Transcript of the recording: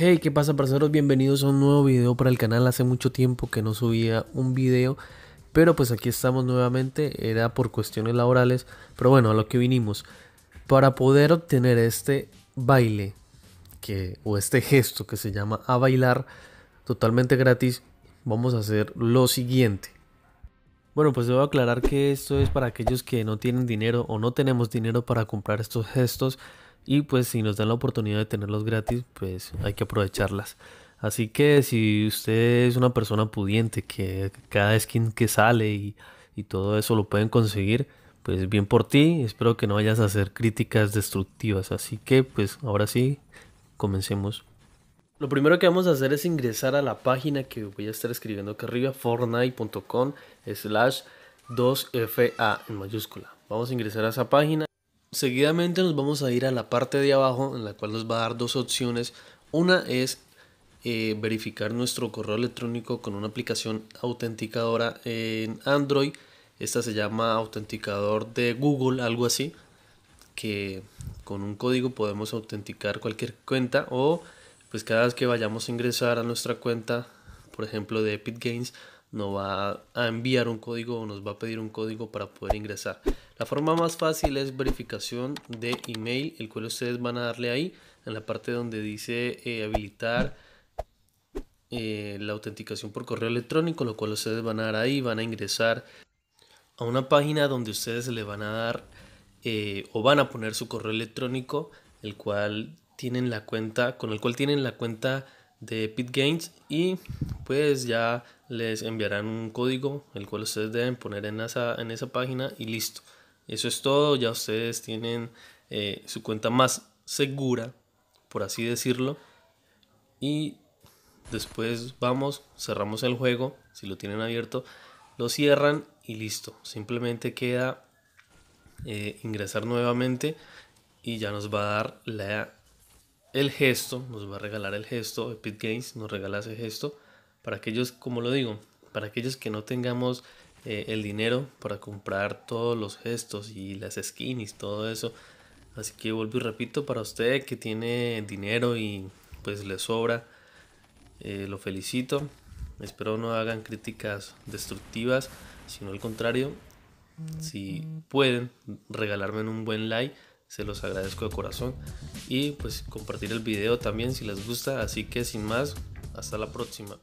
Hey, ¿qué pasa parceros? Bienvenidos a un nuevo video para el canal. Hace mucho tiempo que no subía un video, pero pues aquí estamos nuevamente. Era por cuestiones laborales, pero bueno, a lo que vinimos. Para poder obtener este baile que, o este gesto que se llama a bailar totalmente gratis, vamos a hacer lo siguiente. Bueno, pues debo aclarar que esto es para aquellos que no tienen dinero o no tenemos dinero para comprar estos gestos y pues si nos dan la oportunidad de tenerlos gratis, pues hay que aprovecharlas. Así que si usted es una persona pudiente, que cada skin que sale y, todo eso lo pueden conseguir, pues bien por ti. Espero que no vayas a hacer críticas destructivas. Así que pues ahora sí, comencemos. Lo primero que vamos a hacer es ingresar a la página que voy a estar escribiendo acá arriba, fortnite.com slash 2FA en mayúscula. Vamos a ingresar a esa página. Seguidamente nos vamos a ir a la parte de abajo en la cual nos va a dar dos opciones. Una es eh, verificar nuestro correo electrónico con una aplicación autenticadora en Android. Esta se llama autenticador de Google, algo así, que con un código podemos autenticar cualquier cuenta o pues cada vez que vayamos a ingresar a nuestra cuenta, por ejemplo de Epic Games, no va a enviar un código o nos va a pedir un código para poder ingresar. La forma más fácil es verificación de email, el cual ustedes van a darle ahí en la parte donde dice eh, habilitar eh, la autenticación por correo electrónico, lo cual ustedes van a dar ahí, van a ingresar a una página donde ustedes le van a dar eh, o van a poner su correo electrónico, el cual tienen la cuenta, con el cual tienen la cuenta de Pit Games y pues ya les enviarán un código el cual ustedes deben poner en esa, en esa página y listo. Eso es todo, ya ustedes tienen eh, su cuenta más segura, por así decirlo. Y después vamos, cerramos el juego, si lo tienen abierto, lo cierran y listo. Simplemente queda eh, ingresar nuevamente y ya nos va a dar la el gesto, nos va a regalar el gesto, Epic Games nos regala ese gesto, para aquellos, como lo digo, para aquellos que no tengamos eh, el dinero para comprar todos los gestos y las skins todo eso. Así que vuelvo y repito, para usted que tiene dinero y pues le sobra, eh, lo felicito. Espero no hagan críticas destructivas, sino al contrario, si pueden regalarme un buen like, se los agradezco de corazón. Y pues compartir el video también si les gusta. Así que sin más, hasta la próxima.